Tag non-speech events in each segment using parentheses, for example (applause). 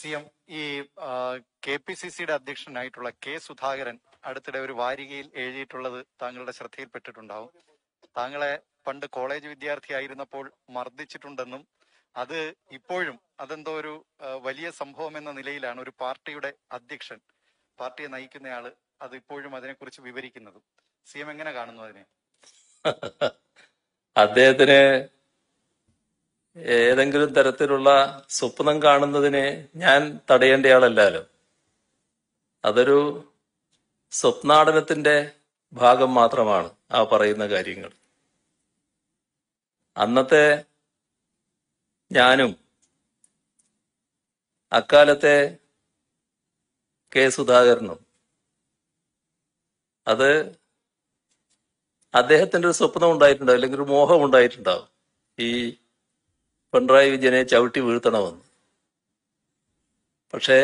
C M ഈ K P C സിയുടെ അധ്യക്ഷനായിട്ടുള്ള കെ സുധാകരൻ അടുത്തിടെ ഒരു വാരികയിൽ എഴുതിയിട്ടുള്ളത് താങ്കളുടെ ശ്രദ്ധയിൽപ്പെട്ടിട്ടുണ്ടാവും താങ്കളെ പണ്ട് കോളേജ് വിദ്യാർത്ഥിയായിരുന്നപ്പോൾ മർദ്ദിച്ചിട്ടുണ്ടെന്നും അത് ഇപ്പോഴും അതെന്തോ ഒരു വലിയ സംഭവം എന്ന നിലയിലാണ് ഒരു പാർട്ടിയുടെ അധ്യക്ഷൻ പാർട്ടിയെ നയിക്കുന്നയാള് അത് ഇപ്പോഴും അതിനെക്കുറിച്ച് വിവരിക്കുന്നതും സി എം എങ്ങനെ കാണുന്നു അതിനെ (laughs) അദ്ദേഹത്തിന് ഏതെങ്കിലും തരത്തിലുള്ള സ്വപ്നം കാണുന്നതിനെ ഞാൻ തടയേണ്ടയാളല്ലോ അതൊരു സ്വപ്നാടനത്തിന്റെ ഭാഗം മാത്രമാണ് ആ പറയുന്ന കാര്യങ്ങൾ അന്നത്തെ ഞാനും അക്കാലത്തെ കെ സുധാകരനും അത് അദ്ദേഹത്തിന്റെ ഒരു സ്വപ്നം ഉണ്ടായിട്ടുണ്ടാവും അല്ലെങ്കിൽ ഒരു മോഹം ഉണ്ടായിട്ടുണ്ടാവും ഈ പിണറായി വിജയനെ ചവിട്ടി വീഴ്ത്തണമെന്ന് പക്ഷേ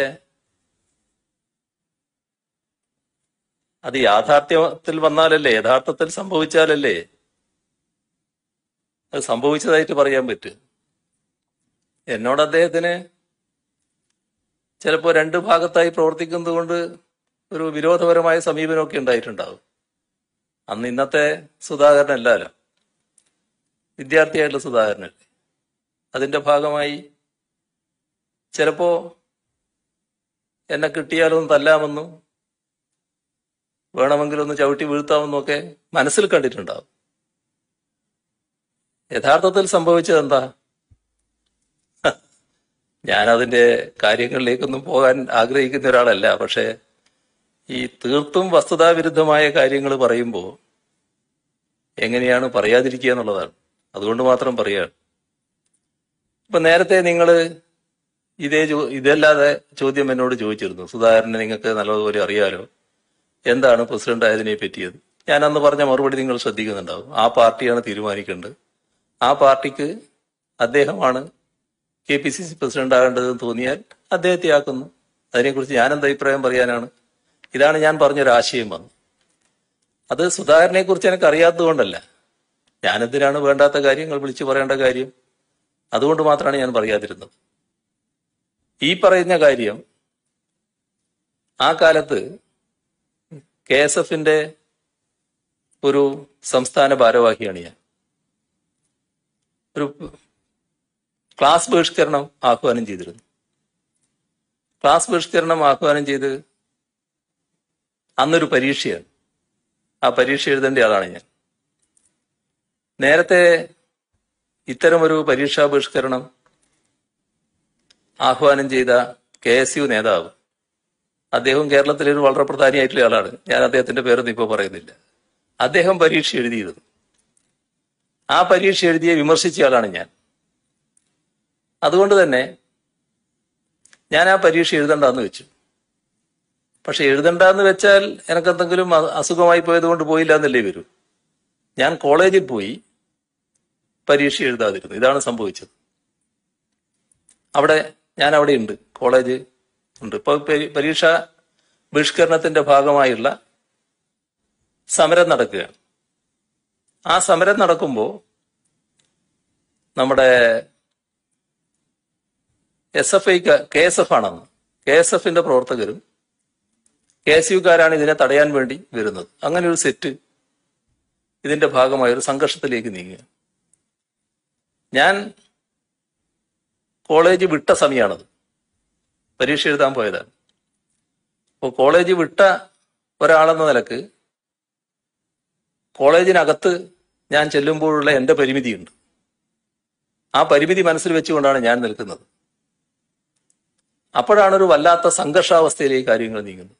അത് യാഥാർത്ഥ്യത്തിൽ വന്നാലല്ലേ യഥാർത്ഥത്തിൽ സംഭവിച്ചാലല്ലേ അത് സംഭവിച്ചതായിട്ട് പറയാൻ പറ്റും എന്നോട് അദ്ദേഹത്തിന് ചിലപ്പോൾ രണ്ട് ഭാഗത്തായി പ്രവർത്തിക്കുന്നത് കൊണ്ട് ഒരു വിരോധപരമായ സമീപനമൊക്കെ ഉണ്ടായിട്ടുണ്ടാവും അന്ന് ഇന്നത്തെ സുധാകരൻ സുധാകരനല്ലല്ലോ വിദ്യാർത്ഥിയായിട്ടുള്ള സുധാകരനല്ലേ അതിന്റെ ഭാഗമായി ചിലപ്പോ എന്നെ കിട്ടിയാലൊന്ന് തല്ലാമെന്നും വേണമെങ്കിലൊന്ന് ചവിട്ടി ഒക്കെ മനസ്സിൽ കണ്ടിട്ടുണ്ടാവും യഥാർത്ഥത്തിൽ സംഭവിച്ചത് എന്താ ഞാൻ അതിന്റെ കാര്യങ്ങളിലേക്കൊന്നും പോകാൻ ആഗ്രഹിക്കുന്ന ഒരാളല്ല പക്ഷേ ഈ തീർത്തും വസ്തുതാവിരുദ്ധമായ കാര്യങ്ങൾ പറയുമ്പോൾ എങ്ങനെയാണ് പറയാതിരിക്കുക എന്നുള്ളതാണ് അതുകൊണ്ട് മാത്രം പറയുകയാണ് ഇപ്പൊ നേരത്തെ നിങ്ങൾ ഇതേ ഇതല്ലാതെ ചോദ്യം എന്നോട് ചോദിച്ചിരുന്നു സുധാകരനെ നിങ്ങൾക്ക് നല്ലതുപോലെ അറിയാലോ എന്താണ് പ്രസിഡന്റ് ആയതിനെ പറ്റിയത് ഞാൻ അന്ന് പറഞ്ഞ മറുപടി നിങ്ങൾ ശ്രദ്ധിക്കുന്നുണ്ടാവും ആ പാർട്ടിയാണ് തീരുമാനിക്കേണ്ടത് ആ പാർട്ടിക്ക് അദ്ദേഹമാണ് K P C C president ആകേണ്ടതെന്ന് തോന്നിയാൽ അദ്ദേഹത്തെ ആക്കുന്നു അതിനെക്കുറിച്ച് ഞാനെന്ത് അഭിപ്രായം പറയാനാണ് ഇതാണ് ഞാൻ പറഞ്ഞൊരാശയം വന്നു അത് സുധാകരനെ കുറിച്ച് എനിക്ക് അറിയാത്തതുകൊണ്ടല്ല ഞാനെന്തിനാണ് വേണ്ടാത്ത കാര്യങ്ങൾ വിളിച്ചു പറയേണ്ട കാര്യം അതുകൊണ്ട് മാത്രമാണ് ഞാൻ പറയാതിരുന്നത് ഈ പറയുന്ന കാര്യം ആ കാലത്ത് കെ എസ് എഫിന്റെ ഒരു സംസ്ഥാന ഭാരവാഹിയാണ് ഞാൻ ഒരു ക്ലാസ് ബഹിഷ്കരണം ആഹ്വാനം ചെയ്തിരുന്നു ക്ലാസ് ബഹിഷ്കരണം ആഹ്വാനം ചെയ്ത് അന്നൊരു പരീക്ഷയാണ് ആ പരീക്ഷ എഴുതേണ്ട ആളാണ് ഞാൻ നേരത്തെ ഇത്തരമൊരു പരീക്ഷാ ബഹിഷ്കരണം ആഹ്വാനം ചെയ്ത കെ എസ് യു നേതാവ് അദ്ദേഹം കേരളത്തിലെ ഒരു വളരെ പ്രധാനിയായിട്ടുള്ള ആളാണ് ഞാൻ അദ്ദേഹത്തിന്റെ പേരൊന്നും ഇപ്പോൾ പറയുന്നില്ല അദ്ദേഹം പരീക്ഷ എഴുതിയിരുന്നു ആ പരീക്ഷ എഴുതിയെ വിമർശിച്ച ആളാണ് ഞാൻ അതുകൊണ്ട് തന്നെ ഞാൻ ആ പരീക്ഷ എഴുതണ്ടെന്ന് വെച്ചു പക്ഷെ എഴുതണ്ടെന്ന് വെച്ചാൽ എനിക്കെന്തെങ്കിലും അസുഖമായി പോയത് കൊണ്ട് പോയില്ല എന്നല്ലേ വരൂ ഞാൻ കോളേജിൽ പോയി പരീക്ഷ എഴുതാതിരുന്നു ഇതാണ് സംഭവിച്ചത് അവിടെ ഞാൻ അവിടെ ഉണ്ട് കോളേജ് ഉണ്ട് ഇപ്പൊ പരീക്ഷ ബഹിഷ്കരണത്തിന്റെ ഭാഗമായുള്ള സമരം നടക്കുകയാണ് ആ സമരം നടക്കുമ്പോൾ നമ്മുടെ S F I K S F ആണെന്ന് കെ എസ് എഫിന്റെ പ്രവർത്തകരും കെ എസ് യുക്കാരാണ് ഇതിനെ തടയാൻ വേണ്ടി വരുന്നത് അങ്ങനെ ഒരു സെറ്റ് ഇതിന്റെ ഭാഗമായ ഒരു സംഘർഷത്തിലേക്ക് നീങ്ങുക ഞാൻ കോളേജ് വിട്ട സമയമാണത് പരീക്ഷ എഴുതാൻ പോയതാണ് അപ്പോൾ കോളേജ് വിട്ട ഒരാളെന്ന നിലക്ക് കോളേജിനകത്ത് ഞാൻ ചെല്ലുമ്പോഴുള്ള എൻ്റെ പരിമിതിയുണ്ട് ആ പരിമിതി മനസ്സിൽ വെച്ചുകൊണ്ടാണ് ഞാൻ നിൽക്കുന്നത് അപ്പോഴാണ് ഒരു വല്ലാത്ത സംഘർഷാവസ്ഥയിലേക്ക് കാര്യങ്ങൾ നീങ്ങുന്നത്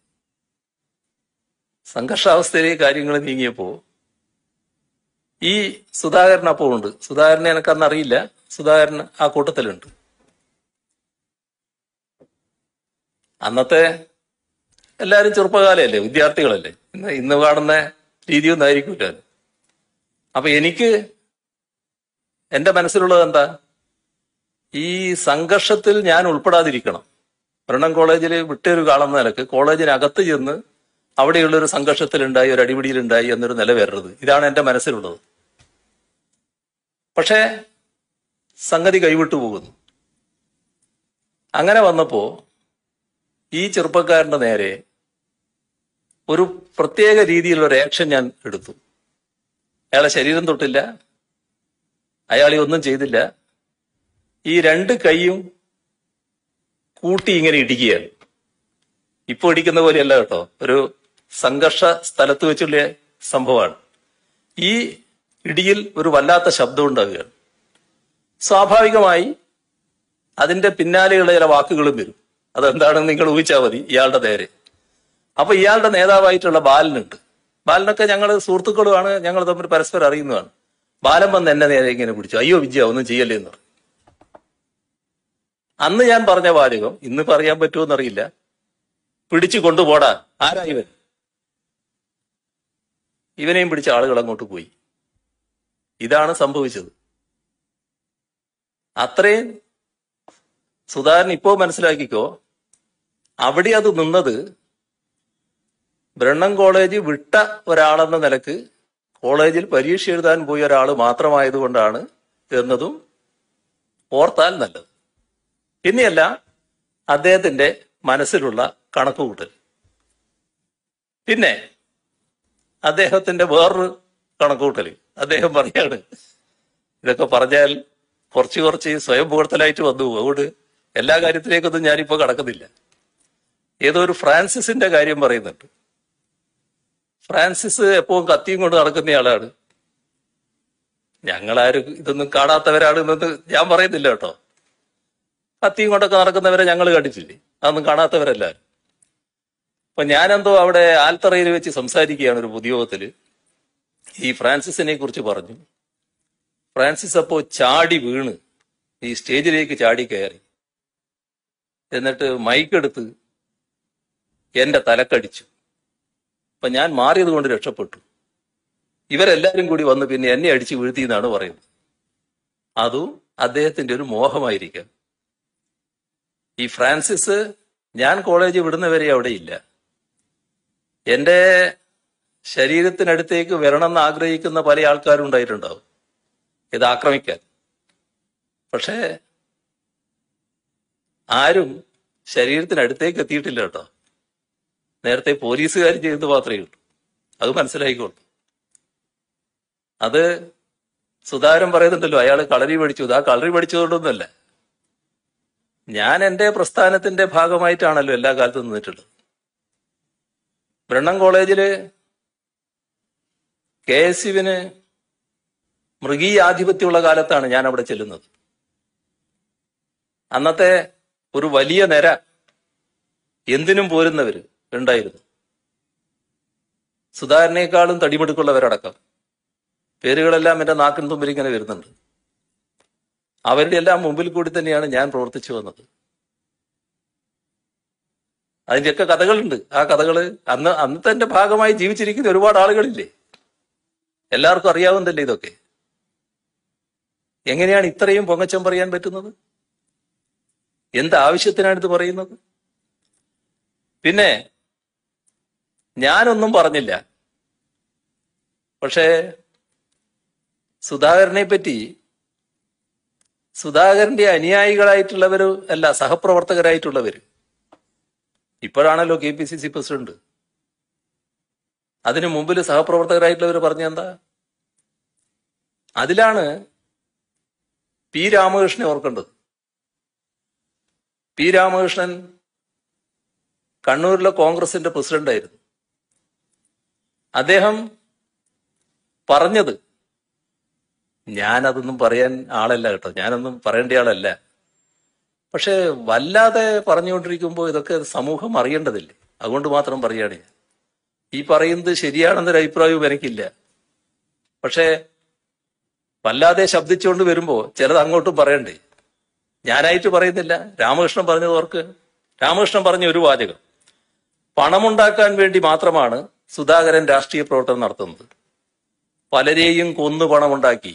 സംഘർഷാവസ്ഥയിലേക്ക് കാര്യങ്ങൾ നീങ്ങിയപ്പോൾ ഈ സുധാകരൻ അപ്പോൾ ഉണ്ട് സുധാകരനെ എനിക്കന്ന് അറിയില്ല സുധാകരൻ ആ കൂട്ടത്തിലുണ്ട് അന്നത്തെ എല്ലാവരും ചെറുപ്പകാലല്ലേ വിദ്യാർത്ഥികളല്ലേ ഇന്ന് ഇന്ന് കാണുന്ന രീതിയൊന്നും ആയിരിക്കില്ല അപ്പൊ എനിക്ക് എന്റെ മനസ്സിലുള്ളത് എന്താ ഈ സംഘർഷത്തിൽ ഞാൻ ഉൾപ്പെടാതിരിക്കണം ഭരണം കോളേജിൽ വിട്ടൊരു കാളെന്ന നിലക്ക് കോളേജിനകത്ത് ചെന്ന് അവിടെയുള്ളൊരു സംഘർഷത്തിലുണ്ടായി ഒരു അടിപിടിയിലുണ്ടായി എന്നൊരു നില വരരുത് ഇതാണ് എന്റെ മനസ്സിലുള്ളത് പക്ഷേ സംഗതി കൈവിട്ടു പോകുന്നു അങ്ങനെ വന്നപ്പോൾ ഈ ചെറുപ്പക്കാരന്റെ നേരെ ഒരു പ്രത്യേക രീതിയിലുള്ള റിയാക്ഷൻ ആക്ഷൻ ഞാൻ എടുത്തു അയാളെ ശരീരം തൊട്ടില്ല അയാളെ ഒന്നും ചെയ്തില്ല ഈ രണ്ട് കൈയും കൂട്ടി ഇങ്ങനെ ഇടിക്കുകയാണ് ഇപ്പൊ ഇടിക്കുന്ന പോലെയല്ല കേട്ടോ ഒരു സംഘർഷ സ്ഥലത്ത് വെച്ചുള്ള സംഭവമാണ് ഈ ഇടിയിൽ ഒരു വല്ലാത്ത ശബ്ദം ഉണ്ടാകുകയാണ് സ്വാഭാവികമായി അതിന്റെ പിന്നാലെയുള്ള ചില വാക്കുകളും വരും അതെന്താണെന്ന് നിങ്ങൾ ഊഹിച്ചാൽ മതി ഇയാളുടെ നേരെ അപ്പൊ ഇയാളുടെ നേതാവായിട്ടുള്ള ബാലനുണ്ട് ബാലനൊക്കെ ഞങ്ങൾ സുഹൃത്തുക്കളുമാണ് ഞങ്ങൾ തമ്മിൽ പരസ്പരം അറിയുന്നതാണ് ബാലൻ വന്ന് എന്നെ നേരെ ഇങ്ങനെ പിടിച്ചു അയ്യോ വിജയ ഒന്നും ചെയ്യല്ലേ എന്ന് പറഞ്ഞു അന്ന് ഞാൻ പറഞ്ഞ വാചകം ഇന്ന് പറയാൻ എന്നറിയില്ല പിടിച്ചു കൊണ്ടുപോടാ ആരാ ഇവൻ ഇവനെയും പിടിച്ച ആളുകൾ അങ്ങോട്ട് പോയി ഇതാണ് സംഭവിച്ചത് അത്രയും സുധാകരൻ ഇപ്പോ മനസ്സിലാക്കിക്കോ അവിടെ അത് നിന്നത് ബ്രണ്ണം കോളേജ് വിട്ട ഒരാളെന്ന നിലക്ക് കോളേജിൽ പരീക്ഷ എഴുതാൻ പോയ ഒരാൾ മാത്രമായതുകൊണ്ടാണ് എന്നതും ഓർത്താൽ നല്ലത് പിന്നെയല്ല അദ്ദേഹത്തിന്റെ മനസ്സിലുള്ള കണക്കുകൂട്ടൽ പിന്നെ അദ്ദേഹത്തിന്റെ വേറൊരു കണക്കുകൂട്ടൽ അദ്ദേഹം പറയാണ് ഇതൊക്കെ പറഞ്ഞാൽ കുറച്ച് കുറച്ച് സ്വയം പുകഴ്ത്തലായിട്ട് വന്നു അതുകൊണ്ട് എല്ലാ കാര്യത്തിലേക്കൊന്നും ഞാനിപ്പോ കടക്കുന്നില്ല ഏതോ ഒരു ഫ്രാൻസിസിന്റെ കാര്യം പറയുന്നുണ്ട് ഫ്രാൻസിസ് എപ്പോഴും കത്തിയും കൊണ്ട് നടക്കുന്ന ആളാണ് ഞങ്ങളാരും ഇതൊന്നും കാണാത്തവരാണ് എന്നൊന്ന് ഞാൻ പറയുന്നില്ല കേട്ടോ കത്തിയും കൊണ്ടൊക്കെ നടക്കുന്നവരെ ഞങ്ങൾ കണ്ടിട്ടില്ലേ അതൊന്നും കാണാത്തവരല്ലാരും അപ്പൊ ഞാനെന്തോ അവിടെ ആൽത്തറയിൽ വെച്ച് സംസാരിക്കുകയാണ് ഒരു പൊതുയോഗത്തില് ഈ ഫ്രാൻസിസിനെ കുറിച്ച് പറഞ്ഞു ഫ്രാൻസിസ് അപ്പോ ചാടി വീണ് ഈ സ്റ്റേജിലേക്ക് ചാടി കയറി എന്നിട്ട് മൈക്കെടുത്ത് എന്റെ തലക്കടിച്ചു അപ്പൊ ഞാൻ മാറിയത് കൊണ്ട് രക്ഷപ്പെട്ടു ഇവരെല്ലാരും കൂടി വന്ന് പിന്നെ എന്നെ അടിച്ച് വീഴ്ത്തി എന്നാണ് പറയുന്നത് അതും അദ്ദേഹത്തിന്റെ ഒരു മോഹമായിരിക്കാം ഈ ഫ്രാൻസിസ് ഞാൻ കോളേജ് വിടുന്നവരെ അവിടെ ഇല്ല എന്റെ ശരീരത്തിനടുത്തേക്ക് എന്ന് ആഗ്രഹിക്കുന്ന പല ആൾക്കാരും ഉണ്ടായിട്ടുണ്ടാവും ഇത് ആക്രമിക്കാൻ പക്ഷേ ആരും ശരീരത്തിനടുത്തേക്ക് എത്തിയിട്ടില്ല കേട്ടോ നേരത്തെ പോലീസുകാർ ചെയ്തത് മാത്രമേ ഉള്ളൂ അത് മനസ്സിലായിക്കോളൂ അത് സുതാരം പറയുന്നുണ്ടല്ലോ അയാൾ കളരി പഠിച്ചു ആ കളരി പഠിച്ചതുകൊണ്ടൊന്നുമല്ല ഞാൻ എൻ്റെ പ്രസ്ഥാനത്തിന്റെ ഭാഗമായിട്ടാണല്ലോ എല്ലാ കാലത്തും നിന്നിട്ടുള്ളത് ബ്രണ്ണം കോളേജില് കെ എസ് യുവിന് മൃഗീയാധിപത്യമുള്ള കാലത്താണ് ഞാൻ അവിടെ ചെല്ലുന്നത് അന്നത്തെ ഒരു വലിയ നിര എന്തിനും പോരുന്നവര് ഉണ്ടായിരുന്നു സുധാകരനേക്കാളും തടിമെടുക്കുള്ളവരടക്കം പേരുകളെല്ലാം എന്റെ നാക്കിൻ തുമ്പിൽ ഇങ്ങനെ വരുന്നുണ്ട് അവരുടെ എല്ലാം മുമ്പിൽ കൂടി തന്നെയാണ് ഞാൻ പ്രവർത്തിച്ചു വന്നത് അതിൻ്റെയൊക്കെ കഥകളുണ്ട് ആ കഥകള് അന്ന് അന്നത്തെ എൻ്റെ ഭാഗമായി ജീവിച്ചിരിക്കുന്ന ഒരുപാട് ആളുകളില്ലേ എല്ലാവർക്കും അറിയാവുന്നതല്ലേ ഇതൊക്കെ എങ്ങനെയാണ് ഇത്രയും പൊങ്ങച്ചം പറയാൻ പറ്റുന്നത് ആവശ്യത്തിനാണ് ഇത് പറയുന്നത് പിന്നെ ഞാനൊന്നും പറഞ്ഞില്ല പക്ഷേ സുധാകരനെ പറ്റി സുധാകരന്റെ അനുയായികളായിട്ടുള്ളവർ അല്ല സഹപ്രവർത്തകരായിട്ടുള്ളവർ ഇപ്പോഴാണല്ലോ K P C C president അതിനു മുമ്പിൽ സഹപ്രവർത്തകരായിട്ടുള്ളവർ പറഞ്ഞ എന്താ അതിലാണ് പി രാമകൃഷ്ണനെ ഓർക്കേണ്ടത് പി രാമകൃഷ്ണൻ കണ്ണൂരിലെ കോൺഗ്രസിന്റെ പ്രസിഡന്റ് ആയിരുന്നു അദ്ദേഹം പറഞ്ഞത് ഞാനതൊന്നും പറയാൻ ആളല്ല കേട്ടോ ഞാനൊന്നും പറയേണ്ട ആളല്ല പക്ഷെ വല്ലാതെ പറഞ്ഞുകൊണ്ടിരിക്കുമ്പോൾ ഇതൊക്കെ സമൂഹം അറിയേണ്ടതില്ലേ അതുകൊണ്ട് മാത്രം പറയുകയാണ് ഞാൻ ഈ പറയുന്നത് ശരിയാണെന്നൊരു അഭിപ്രായവും എനിക്കില്ല പക്ഷേ വല്ലാതെ ശബ്ദിച്ചുകൊണ്ട് വരുമ്പോൾ ചിലത് അങ്ങോട്ടും പറയണ്ടേ ഞാനായിട്ട് പറയുന്നില്ല രാമകൃഷ്ണൻ പറഞ്ഞത് ഓർക്ക് രാമകൃഷ്ണൻ പറഞ്ഞ ഒരു വാചകം പണമുണ്ടാക്കാൻ വേണ്ടി മാത്രമാണ് സുധാകരൻ രാഷ്ട്രീയ പ്രവർത്തനം നടത്തുന്നത് പലരെയും കൊന്നു പണമുണ്ടാക്കി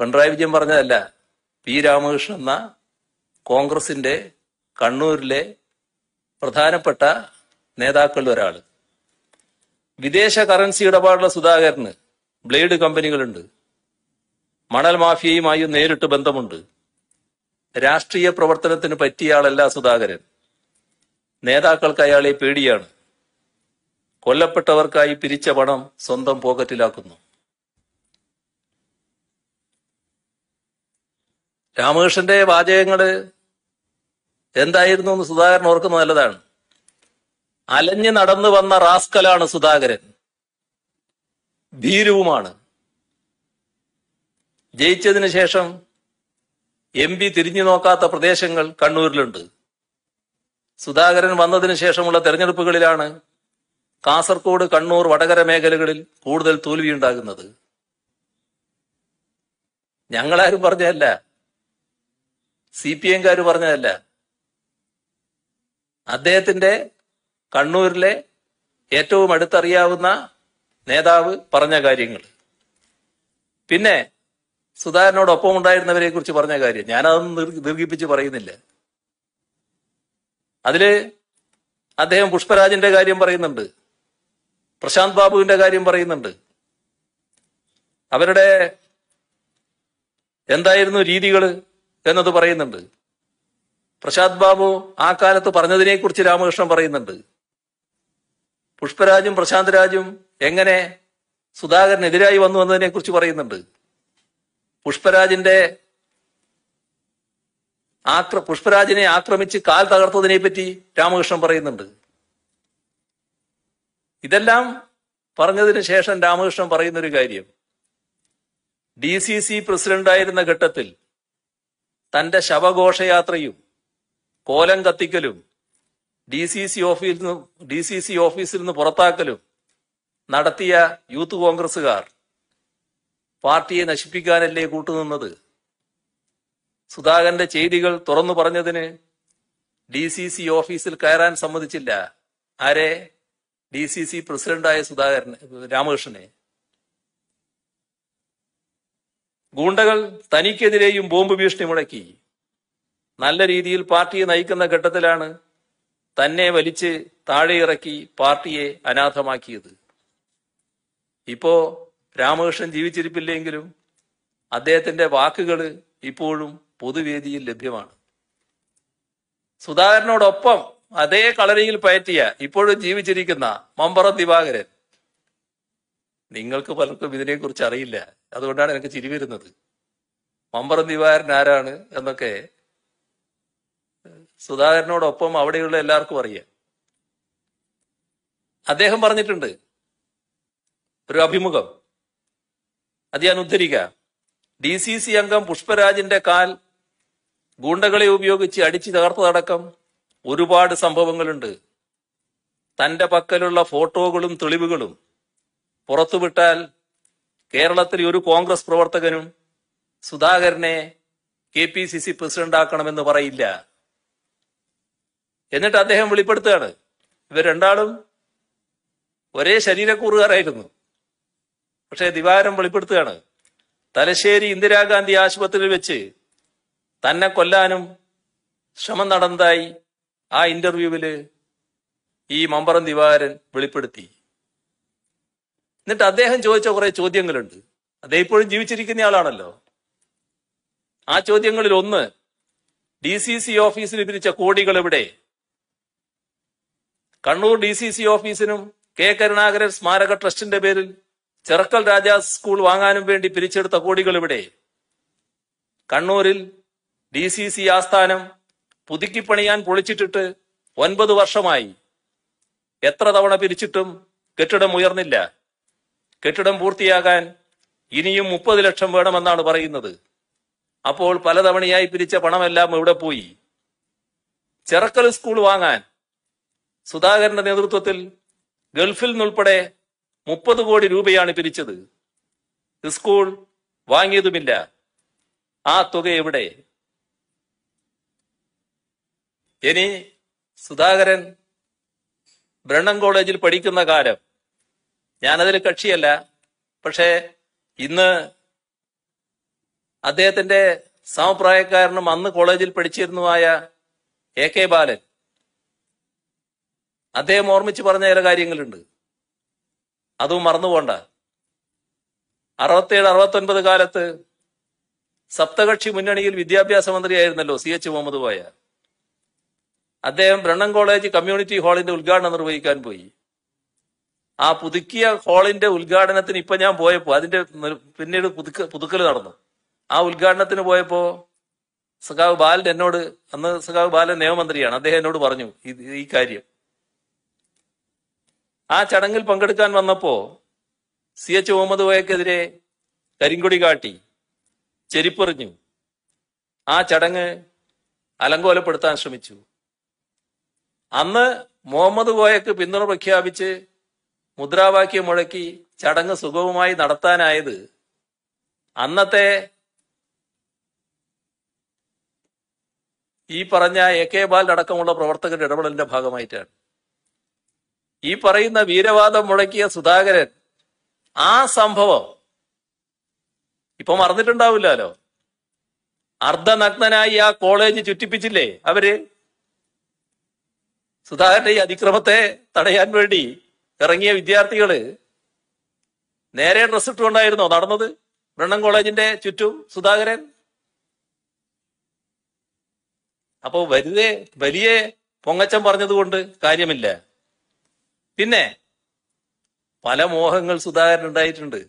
പിണറായി വിജയൻ പറഞ്ഞതല്ല പി രാമകൃഷ്ണൻ എന്ന കോൺഗ്രസിന്റെ കണ്ണൂരിലെ പ്രധാനപ്പെട്ട നേതാക്കളുടെ ഒരാൾ വിദേശ കറൻസി ഇടപാടുള്ള സുധാകരന് ബ്ലേഡ് കമ്പനികളുണ്ട് മണൽ മാഫിയയുമായി നേരിട്ട് ബന്ധമുണ്ട് രാഷ്ട്രീയ പ്രവർത്തനത്തിന് പറ്റിയ ആളല്ല സുധാകരൻ നേതാക്കൾക്ക് അയാളെ പേടിയാണ് കൊല്ലപ്പെട്ടവർക്കായി പിരിച്ച പണം സ്വന്തം പോക്കറ്റിലാക്കുന്നു രാമകൃഷ്ണന്റെ വാചകങ്ങള് എന്തായിരുന്നു എന്ന് സുധാകരൻ ഓർക്കുന്നത് നല്ലതാണ് അലഞ്ഞു നടന്നു വന്ന റാസ്കലാണ് സുധാകരൻ ഭീരുവുമാണ് ജയിച്ചതിന് ശേഷം എം പി തിരിഞ്ഞു നോക്കാത്ത പ്രദേശങ്ങൾ കണ്ണൂരിലുണ്ട് സുധാകരൻ വന്നതിന് ശേഷമുള്ള തെരഞ്ഞെടുപ്പുകളിലാണ് കാസർഗോഡ് കണ്ണൂർ വടകര മേഖലകളിൽ കൂടുതൽ തോൽവി ഉണ്ടാകുന്നത് ഞങ്ങളാരും പറഞ്ഞതല്ല സി പി എംകാർ പറഞ്ഞതല്ല അദ്ദേഹത്തിന്റെ കണ്ണൂരിലെ ഏറ്റവും അടുത്തറിയാവുന്ന നേതാവ് പറഞ്ഞ കാര്യങ്ങൾ പിന്നെ സുധാകരനോടൊപ്പം ഉണ്ടായിരുന്നവരെ കുറിച്ച് പറഞ്ഞ കാര്യം ഞാനതൊന്നും ദീർഘിപ്പിച്ച് പറയുന്നില്ല അതില് അദ്ദേഹം പുഷ്പരാജിന്റെ കാര്യം പറയുന്നുണ്ട് പ്രശാന്ത് ബാബുവിന്റെ കാര്യം പറയുന്നുണ്ട് അവരുടെ എന്തായിരുന്നു രീതികൾ എന്നത് പറയുന്നുണ്ട് പ്രശാന്ത് ബാബു ആ കാലത്ത് പറഞ്ഞതിനെക്കുറിച്ച് രാമകൃഷ്ണൻ പറയുന്നുണ്ട് പുഷ്പരാജും പ്രശാന്ത് രാജും എങ്ങനെ സുധാകരനെതിരായി വന്നു എന്നതിനെ കുറിച്ച് പറയുന്നുണ്ട് പുഷ്പരാജിന്റെ ആക്ര പുഷ്പരാജിനെ ആക്രമിച്ച് കാൽ തകർത്തതിനെ പറ്റി രാമകൃഷ്ണൻ പറയുന്നുണ്ട് ഇതെല്ലാം പറഞ്ഞതിന് ശേഷം രാമകൃഷ്ണൻ പറയുന്ന ഒരു കാര്യം ഡി സി സി പ്രസിഡന്റായിരുന്ന ഘട്ടത്തിൽ തന്റെ ശവഘോഷയാത്രയും കോലം കത്തിക്കലും ഡി സി സി ഓഫീസിൽ നിന്ന് ഡി സി സി ഓഫീസിൽ നിന്ന് പുറത്താക്കലും നടത്തിയ യൂത്ത് കോൺഗ്രസുകാർ പാർട്ടിയെ നശിപ്പിക്കാനല്ലേ കൂട്ടുനിന്നത് സുധാകരന്റെ ചെയ്തികൾ തുറന്നു പറഞ്ഞതിന് ഡി സി സി ഓഫീസിൽ കയറാൻ സമ്മതിച്ചില്ല ആരെ ഡി സി സി പ്രസിഡന്റായ സുധാകരൻ രാമകൃഷ്ണനെ ഗൂണ്ടകൾ തനിക്കെതിരെയും ബോംബ് ഭീഷണി മുടക്കി നല്ല രീതിയിൽ പാർട്ടിയെ നയിക്കുന്ന ഘട്ടത്തിലാണ് തന്നെ വലിച്ച് താഴെ ഇറക്കി പാർട്ടിയെ അനാഥമാക്കിയത് ഇപ്പോ രാമകൃഷ്ണൻ ജീവിച്ചിരിപ്പില്ലെങ്കിലും അദ്ദേഹത്തിന്റെ വാക്കുകൾ ഇപ്പോഴും പൊതുവേദിയിൽ ലഭ്യമാണ് സുധാകരനോടൊപ്പം അതേ കളരിയിൽ പയറ്റിയ ഇപ്പോഴും ജീവിച്ചിരിക്കുന്ന മമ്പറ ദിവാകരൻ നിങ്ങൾക്ക് പലർക്കും ഇതിനെക്കുറിച്ച് അറിയില്ല അതുകൊണ്ടാണ് എനിക്ക് ചിരി വരുന്നത് മമ്പറ ദിവാകരൻ ആരാണ് എന്നൊക്കെ സുധാകരനോടൊപ്പം അവിടെയുള്ള എല്ലാവർക്കും അറിയാം അദ്ദേഹം പറഞ്ഞിട്ടുണ്ട് ഒരു അഭിമുഖം അത് ഞാൻ ഉദ്ധരിക്കാം ഡി സി സി അംഗം പുഷ്പരാജിന്റെ കാൽ ഗൂണ്ടകളെ ഉപയോഗിച്ച് അടിച്ചു തകർത്തതടക്കം ഒരുപാട് സംഭവങ്ങളുണ്ട് തന്റെ പക്കലുള്ള ഫോട്ടോകളും തെളിവുകളും പുറത്തുവിട്ടാൽ കേരളത്തിലെ ഒരു കോൺഗ്രസ് പ്രവർത്തകനും സുധാകരനെ കെ പി സി സി ആക്കണമെന്ന് പറയില്ല എന്നിട്ട് അദ്ദേഹം വെളിപ്പെടുത്തുകയാണ് ഇവർ രണ്ടാളും ഒരേ ശരീരക്കൂറുകാരായിരുന്നു പക്ഷേ ദിവാരം വെളിപ്പെടുത്തുകയാണ് തലശ്ശേരി ഇന്ദിരാഗാന്ധി ആശുപത്രിയിൽ വെച്ച് തന്നെ കൊല്ലാനും ശ്രമം നടന്നതായി ആ ഇന്റർവ്യൂവില് ഈ മമ്പറം ദിവാരൻ വെളിപ്പെടുത്തി എന്നിട്ട് അദ്ദേഹം ചോദിച്ച കുറെ ചോദ്യങ്ങളുണ്ട് അദ്ദേഹം ഇപ്പോഴും ജീവിച്ചിരിക്കുന്ന ആളാണല്ലോ ആ ചോദ്യങ്ങളിൽ ഒന്ന് ഡി സി സി ഓഫീസിൽ വിരിച്ച കോടികൾ എവിടെ കണ്ണൂർ ഡി സി സി ഓഫീസിനും കെ കരുണാകരൻ സ്മാരക ട്രസ്റ്റിന്റെ പേരിൽ ചെറുക്കൽ രാജാ സ്കൂൾ വാങ്ങാനും വേണ്ടി പിരിച്ചെടുത്ത കോടികൾ ഇവിടെ കണ്ണൂരിൽ ഡി സി സി ആസ്ഥാനം പുതുക്കിപ്പണിയാൻ പൊളിച്ചിട്ടിട്ട് ഒൻപത് വർഷമായി എത്ര തവണ പിരിച്ചിട്ടും കെട്ടിടം ഉയർന്നില്ല കെട്ടിടം പൂർത്തിയാകാൻ ഇനിയും മുപ്പത് ലക്ഷം വേണമെന്നാണ് പറയുന്നത് അപ്പോൾ പലതവണയായി പിരിച്ച പണമെല്ലാം ഇവിടെ പോയി ചെറുക്കൽ സ്കൂൾ വാങ്ങാൻ സുധാകരന്റെ നേതൃത്വത്തിൽ ഗൾഫിൽ നിന്നുൾപ്പെടെ മുപ്പത് കോടി രൂപയാണ് പിരിച്ചത് സ്കൂൾ വാങ്ങിയതുമില്ല ആ തുക എവിടെ ഇനി സുധാകരൻ ബ്രണ്ണൻ കോളേജിൽ പഠിക്കുന്ന കാലം ഞാനതിൽ കക്ഷിയല്ല പക്ഷേ ഇന്ന് അദ്ദേഹത്തിന്റെ സമപ്രായക്കാരനും അന്ന് കോളേജിൽ പഠിച്ചിരുന്നുമായ എ കെ ബാലൻ അദ്ദേഹം ഓർമ്മിച്ച് പറഞ്ഞ ചില കാര്യങ്ങളുണ്ട് അതും മറന്നു പോണ്ട അറുപത്തേഴ് അറുപത്തൊൻപത് കാലത്ത് സപ്തകക്ഷി മുന്നണിയിൽ വിദ്യാഭ്യാസ മന്ത്രിയായിരുന്നല്ലോ സി എച്ച് മുഹമ്മദ് പോയ അദ്ദേഹം ബ്രണ്ണൻ കോളേജ് കമ്മ്യൂണിറ്റി ഹാളിന്റെ ഉദ്ഘാടനം നിർവഹിക്കാൻ പോയി ആ പുതുക്കിയ ഹാളിന്റെ ഉദ്ഘാടനത്തിന് ഇപ്പൊ ഞാൻ പോയപ്പോ അതിന്റെ പിന്നീട് പുതുക്ക പുതുക്കൽ നടന്നു ആ ഉദ്ഘാടനത്തിന് പോയപ്പോ സഖാവ് ബാലൻ എന്നോട് അന്ന് സഖാവ് ബാലൻ നിയമമന്ത്രിയാണ് അദ്ദേഹം എന്നോട് പറഞ്ഞു ഈ കാര്യം ആ ചടങ്ങിൽ പങ്കെടുക്കാൻ വന്നപ്പോ സി എച്ച് മുഹമ്മദ് വയക്കെതിരെ കരിങ്കൊടി കാട്ടി ചെരിപ്പെറിഞ്ഞു ആ ചടങ്ങ് അലങ്കോലപ്പെടുത്താൻ ശ്രമിച്ചു അന്ന് മുഹമ്മദ് കോയക്ക് പിന്തുണ പ്രഖ്യാപിച്ച് മുദ്രാവാക്യം മുഴക്കി ചടങ്ങ് സുഗമമായി നടത്താനായത് അന്നത്തെ ഈ പറഞ്ഞ എ കെ ബാലടക്കമുള്ള പ്രവർത്തകരുടെ ഇടപെടലിന്റെ ഭാഗമായിട്ടാണ് ഈ പറയുന്ന വീരവാദം മുടക്കിയ സുധാകരൻ ആ സംഭവം ഇപ്പൊ മറന്നിട്ടുണ്ടാവില്ലല്ലോ അർദ്ധനഗ്നായി ആ കോളേജ് ചുറ്റിപ്പിച്ചില്ലേ അവര് സുധാകരന്റെ ഈ അതിക്രമത്തെ തടയാൻ വേണ്ടി ഇറങ്ങിയ വിദ്യാർത്ഥികള് നേരെ ഡ്രസ് ഇട്ടുകൊണ്ടായിരുന്നോ നടന്നത് ബ്രണ്ണം കോളേജിന്റെ ചുറ്റും സുധാകരൻ അപ്പോൾ വലുതേ വലിയ പൊങ്ങച്ചം പറഞ്ഞതുകൊണ്ട് കാര്യമില്ല പിന്നെ പല മോഹങ്ങൾ സുധാകരൻ ഉണ്ടായിട്ടുണ്ട്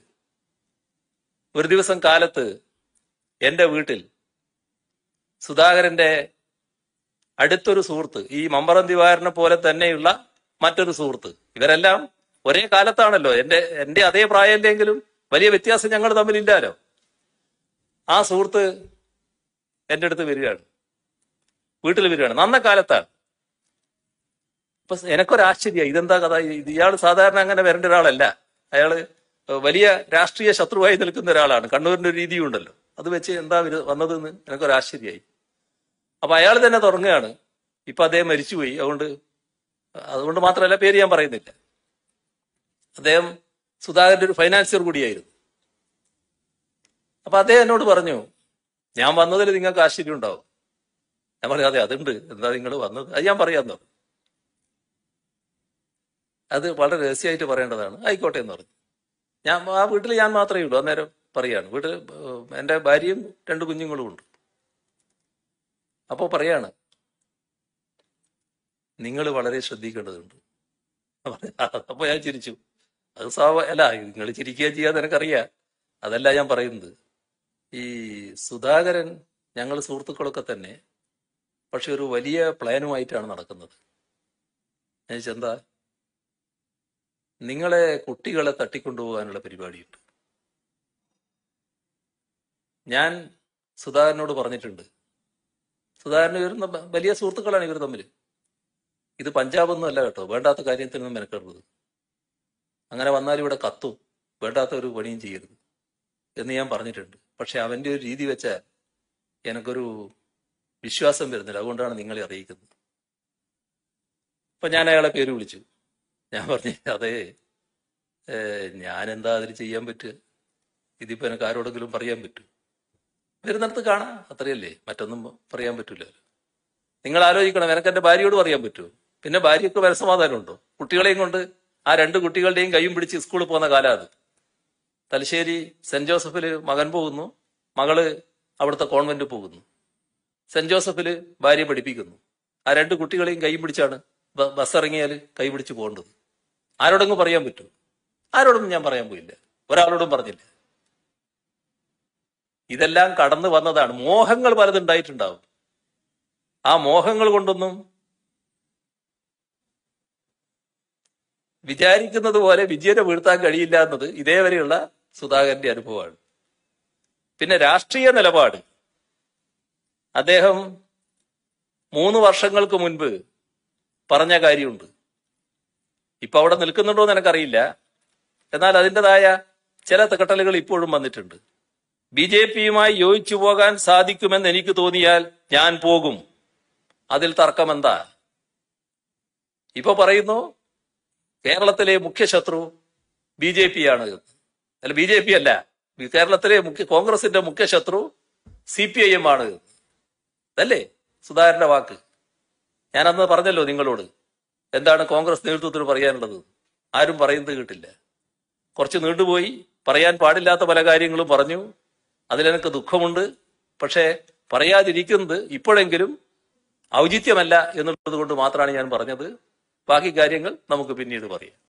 ഒരു ദിവസം കാലത്ത് എൻ്റെ വീട്ടിൽ സുധാകരന്റെ അടുത്തൊരു സുഹൃത്ത് ഈ മമ്പറം ദിവാരനെ പോലെ തന്നെയുള്ള മറ്റൊരു സുഹൃത്ത് ഇവരെല്ലാം ഒരേ കാലത്താണല്ലോ എൻ്റെ എൻ്റെ അതേ പ്രായമല്ലെങ്കിലും വലിയ വ്യത്യാസം ഞങ്ങൾ തമ്മിലില്ലാലോ ആ സുഹൃത്ത് എൻ്റെ അടുത്ത് വരികയാണ് വീട്ടിൽ വരികയാണ് നന്ന കാലത്താണ് ഇപ്പൊ എനക്കൊരാശ്ചര്യ ഇതെന്താ കഥ ഇയാൾ സാധാരണ അങ്ങനെ വരേണ്ട ഒരാളല്ല അയാള് വലിയ രാഷ്ട്രീയ ശത്രുവായി നിൽക്കുന്ന ഒരാളാണ് കണ്ണൂരിന്റെ ഒരു രീതിയുണ്ടല്ലോ അത് വെച്ച് എന്താ വന്നതെന്ന് എനക്കൊരാശ്ചര്യമായി അപ്പൊ അയാൾ തന്നെ തുടങ്ങുകയാണ് ഇപ്പൊ അദ്ദേഹം മരിച്ചുപോയി അതുകൊണ്ട് അതുകൊണ്ട് മാത്രമല്ല പേര് ഞാൻ പറയുന്നില്ല അദ്ദേഹം സുധാകരന്റെ ഒരു ഫൈനാൻസിയർ കൂടിയായിരുന്നു അപ്പൊ അദ്ദേഹം എന്നോട് പറഞ്ഞു ഞാൻ വന്നതിൽ നിങ്ങൾക്ക് ആശ്ചര്യം ഉണ്ടാവും ഞാൻ പറഞ്ഞു അതെ അതുണ്ട് എന്താ നിങ്ങൾ വന്നത് അത് ഞാൻ പറയാമെന്നു അത് വളരെ രഹസ്യമായിട്ട് പറയേണ്ടതാണ് ആയിക്കോട്ടെ എന്ന് പറഞ്ഞു ഞാൻ ആ വീട്ടിൽ ഞാൻ മാത്രമേ ഉള്ളൂ അന്നേരം പറയാണ് വീട്ടിൽ എൻ്റെ ഭാര്യയും രണ്ട് കുഞ്ഞുങ്ങളും ഉണ്ട് അപ്പോൾ പറയാണ് നിങ്ങൾ വളരെ ശ്രദ്ധിക്കേണ്ടതുണ്ട് അപ്പോൾ ഞാൻ ചിരിച്ചു അത് സാവ അല്ല നിങ്ങൾ ചിരിക്കുക ചെയ്യാതെ എനിക്കറിയാം അതല്ല ഞാൻ പറയുന്നത് ഈ സുധാകരൻ ഞങ്ങൾ സുഹൃത്തുക്കളൊക്കെ തന്നെ പക്ഷെ ഒരു വലിയ പ്ലാനുമായിട്ടാണ് നടക്കുന്നത് എന്താ നിങ്ങളെ കുട്ടികളെ തട്ടിക്കൊണ്ടുപോകാനുള്ള പരിപാടിയുണ്ട് ഞാൻ സുധാകരനോട് പറഞ്ഞിട്ടുണ്ട് സുധാകരന് വരുന്ന വലിയ സുഹൃത്തുക്കളാണ് ഇവർ തമ്മിൽ ഇത് പഞ്ചാബൊന്നും അല്ല കേട്ടോ വേണ്ടാത്ത കാര്യത്തിനൊന്നും മെനക്കരുത് അങ്ങനെ വന്നാൽ ഇവിടെ കത്തും വേണ്ടാത്ത ഒരു പണിയും ചെയ്യരുത് എന്ന് ഞാൻ പറഞ്ഞിട്ടുണ്ട് പക്ഷെ അവൻ്റെ ഒരു രീതി വെച്ചാൽ എനിക്കൊരു വിശ്വാസം വരുന്നില്ല അതുകൊണ്ടാണ് നിങ്ങളെ അറിയിക്കുന്നത് അപ്പൊ ഞാൻ അയാളെ പേര് വിളിച്ചു ഞാൻ പറഞ്ഞു അതെ എന്താ അതിന് ചെയ്യാൻ പറ്റുക ഇതിപ്പോ എനിക്ക് ആരോടെങ്കിലും പറയാൻ പറ്റും വരുന്നിടത്ത് കാണാ അത്രയല്ലേ മറ്റൊന്നും പറയാൻ പറ്റില്ല നിങ്ങൾ ആലോചിക്കണം എനിക്ക് എന്റെ ഭാര്യയോട് പറയാൻ പറ്റുമോ പിന്നെ ഭാര്യയ്ക്ക് മനസ്സമാധാനമുണ്ടോ കുട്ടികളെയും കൊണ്ട് ആ രണ്ട് കുട്ടികളുടെയും കൈയും പിടിച്ച് സ്കൂളിൽ പോകുന്ന കാലം അത് തലശ്ശേരി സെന്റ് ജോസഫില് മകൻ പോകുന്നു മകള് അവിടുത്തെ കോൺവെന്റ് പോകുന്നു സെന്റ് ജോസഫില് ഭാര്യ പഠിപ്പിക്കുന്നു ആ രണ്ട് കുട്ടികളെയും കൈ പിടിച്ചാണ് ബസ് ഇറങ്ങിയാൽ കൈ പിടിച്ച് പോകേണ്ടത് ആരോടെങ്കിലും പറയാൻ പറ്റും ആരോടും ഞാൻ പറയാൻ പോയില്ല ഒരാളോടും പറഞ്ഞില്ല ഇതെല്ലാം കടന്നു വന്നതാണ് മോഹങ്ങൾ പലതുണ്ടായിട്ടുണ്ടാവും ആ മോഹങ്ങൾ കൊണ്ടൊന്നും വിചാരിക്കുന്നത് പോലെ വിജയനെ വീഴ്ത്താൻ കഴിയില്ല എന്നത് ഇതേവരെയുള്ള സുധാകരന്റെ അനുഭവമാണ് പിന്നെ രാഷ്ട്രീയ നിലപാട് അദ്ദേഹം മൂന്ന് വർഷങ്ങൾക്ക് മുൻപ് പറഞ്ഞ കാര്യമുണ്ട് ഇപ്പൊ അവിടെ നിൽക്കുന്നുണ്ടോ എന്ന് എനിക്കറിയില്ല എന്നാൽ അതിൻ്റെതായ ചില തകട്ടലുകൾ ഇപ്പോഴും വന്നിട്ടുണ്ട് ബി ജെ പിയുമായി യോജിച്ചു പോകാൻ സാധിക്കുമെന്ന് എനിക്ക് തോന്നിയാൽ ഞാൻ പോകും അതിൽ തർക്കമെന്താ ഇപ്പൊ പറയുന്നു കേരളത്തിലെ മുഖ്യ ശത്രു ബി ജെ പി ആണ് അല്ല ബി ജെ പി അല്ല കേരളത്തിലെ മുഖ്യ കോൺഗ്രസിന്റെ മുഖ്യ ശത്രു സി പി ഐ എം ആണ് അല്ലേ സുധാകരന്റെ വാക്ക് ഞാനന്ന് പറഞ്ഞല്ലോ നിങ്ങളോട് എന്താണ് കോൺഗ്രസ് നേതൃത്വത്തിന് പറയാനുള്ളത് ആരും പറയുന്നത് കേട്ടില്ല കുറച്ച് നീണ്ടുപോയി പറയാൻ പാടില്ലാത്ത പല കാര്യങ്ങളും പറഞ്ഞു അതിലെനിക്ക് ദുഃഖമുണ്ട് പക്ഷേ പറയാതിരിക്കുന്നത് ഇപ്പോഴെങ്കിലും ഔചിത്യമല്ല എന്നുള്ളത് കൊണ്ട് മാത്രമാണ് ഞാൻ പറഞ്ഞത് ബാക്കി കാര്യങ്ങൾ നമുക്ക് പിന്നീട് പറയാം